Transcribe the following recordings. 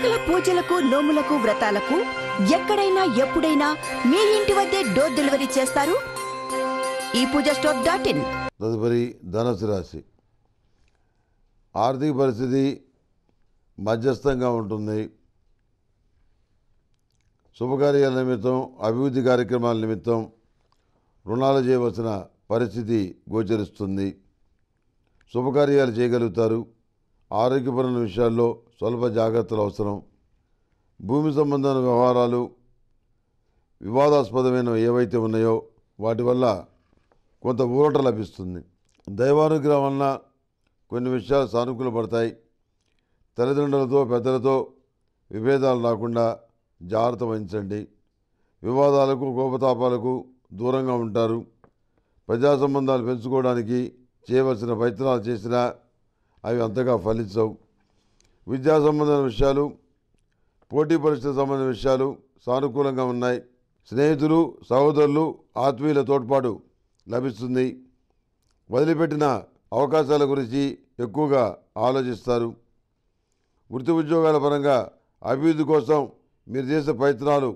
సకల పూజలకు నోములకు వ్రతాలకు ఎక్కడైనా ఎప్పుడైనా మీ ఇంటి వద్దే డోర్ డెలివరీ చేస్తారు ఈ పూజ స్టోర్ డాట్ ఇన్ తదుపరి ధనసు రాశి ఆర్థిక పరిస్థితి మధ్యస్థంగా ఉంటుంది శుభకార్యాల నిమిత్తం అభివృద్ధి కార్యక్రమాల నిమిత్తం రుణాలు చేయవలసిన పరిస్థితి గోచరిస్తుంది శుభకార్యాలు చేయగలుగుతారు ఆరోగ్యపరమైన విషయాల్లో స్వల్ప జాగ్రత్తలు అవసరం భూమి సంబంధమైన వ్యవహారాలు వివాదాస్పదమైన ఏవైతే ఉన్నాయో వాటి వల్ల కొంత ఊరట లభిస్తుంది దైవానుగ్రహం వలన కొన్ని విషయాలు సానుకూల పడతాయి తల్లిదండ్రులతో పెద్దలతో విభేదాలు రాకుండా జాగ్రత్త వహించండి వివాదాలకు కోపతాపాలకు దూరంగా ఉంటారు ప్రజా సంబంధాలు పెంచుకోవడానికి చేయవలసిన ప్రయత్నాలు చేసినా అవి అంతగా ఫలించవు విద్యా సంబంధమైన విషయాలు పోటీ పరీక్షల సంబంధించిన విషయాలు సానుకూలంగా ఉన్నాయి స్నేహితులు సహోదరులు ఆత్మీయుల తోడ్పాటు లభిస్తుంది వదిలిపెట్టిన అవకాశాల గురించి ఎక్కువగా ఆలోచిస్తారు వృత్తి ఉద్యోగాల పరంగా అభివృద్ధి కోసం మీరు చేసే ప్రయత్నాలు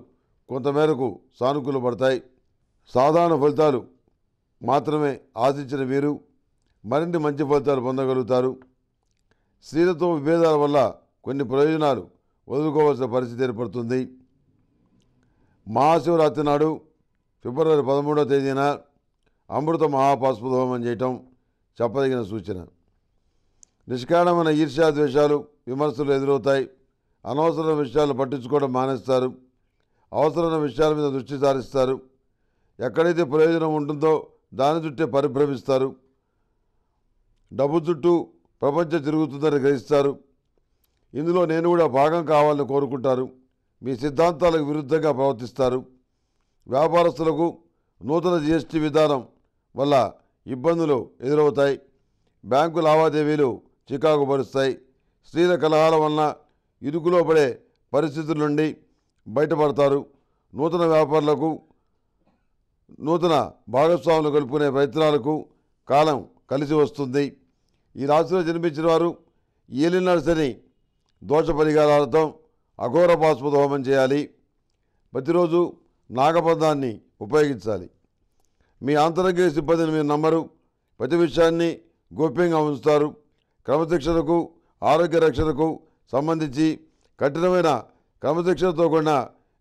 కొంతమేరకు సానుకూలపడతాయి సాధారణ ఫలితాలు మాత్రమే ఆశించిన మీరు మరిన్ని మంచి ఫలితాలు పొందగలుగుతారు స్త్రీలతో విభేదాల వల్ల కొన్ని ప్రయోజనాలు వదులుకోవాల్సిన పరిస్థితి ఏర్పడుతుంది మహాశివరాత్రి నాడు ఫిబ్రవరి పదమూడవ తేదీన అమృత మహాపాస్పు హోమం చేయటం చెప్పదగిన సూచన నిష్కారణమైన ఈర్ష్యాద్వేషాలు విమర్శలు ఎదురవుతాయి అనవసరమైన విషయాలు పట్టించుకోవడం మానేస్తారు అవసరమైన విషయాల మీద దృష్టి సారిస్తారు ఎక్కడైతే ప్రయోజనం ఉంటుందో దాని చుట్టే పరిభ్రమిస్తారు డబ్బు చుట్టూ ప్రపంచం తిరుగుతుందని గ్రహిస్తారు ఇందులో నేను కూడా భాగం కావాలని కోరుకుంటారు మీ సిద్ధాంతాలకు విరుద్ధంగా ప్రవర్తిస్తారు వ్యాపారస్తులకు నూతన జిఎస్టీ విధానం వల్ల ఇబ్బందులు ఎదురవుతాయి బ్యాంకు లావాదేవీలు చికాకు పరుస్తాయి స్త్రీల కలహాల వలన ఇరుకులో పడే పరిస్థితుల నుండి బయటపడతారు నూతన వ్యాపారులకు నూతన భాగస్వాములు కలుపుకునే ప్రయత్నాలకు కాలం కలిసి వస్తుంది ఈ రాశిలో జన్మించిన వారు ఏలి నర్సని దోష పరిహారార్థం అఘోర బాస్పద హోమం చేయాలి ప్రతిరోజు నాగపదాన్ని ఉపయోగించాలి మీ ఆంతరంగిక సిబ్బందిని మీరు నమ్మరు ప్రతి విషయాన్ని గోప్యంగా ఉంచుతారు క్రమశిక్షణకు ఆరోగ్య రక్షణకు సంబంధించి కఠినమైన క్రమశిక్షణతో కూడిన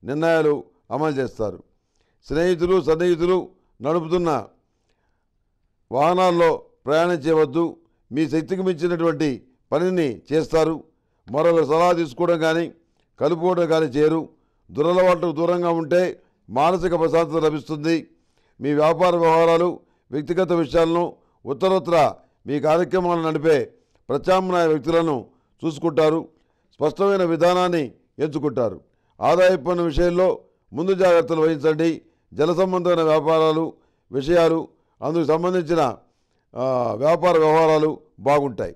నిర్ణయాలు అమలు చేస్తారు స్నేహితులు సన్నిహితులు నడుపుతున్న వాహనాల్లో ప్రయాణం చేయవద్దు మీ శక్తికి మించినటువంటి పనిని చేస్తారు మరొకరు సలహా తీసుకోవడం కానీ కలుపుకోవడం కానీ చేయరు దురలవాట్లకు దూరంగా ఉంటే మానసిక ప్రశాంతత లభిస్తుంది మీ వ్యాపార వ్యవహారాలు వ్యక్తిగత విషయాలను ఉత్తరోత్తర మీ కార్యక్రమాలను నడిపే ప్రత్యామ్నాయ వ్యక్తులను చూసుకుంటారు స్పష్టమైన విధానాన్ని ఎంచుకుంటారు ఆదాయ పన్ను విషయంలో ముందు జాగ్రత్తలు వహించండి జల సంబంధమైన వ్యాపారాలు విషయాలు అందుకు సంబంధించిన వ్యాపార వ్యవహారాలు బాగుంటాయి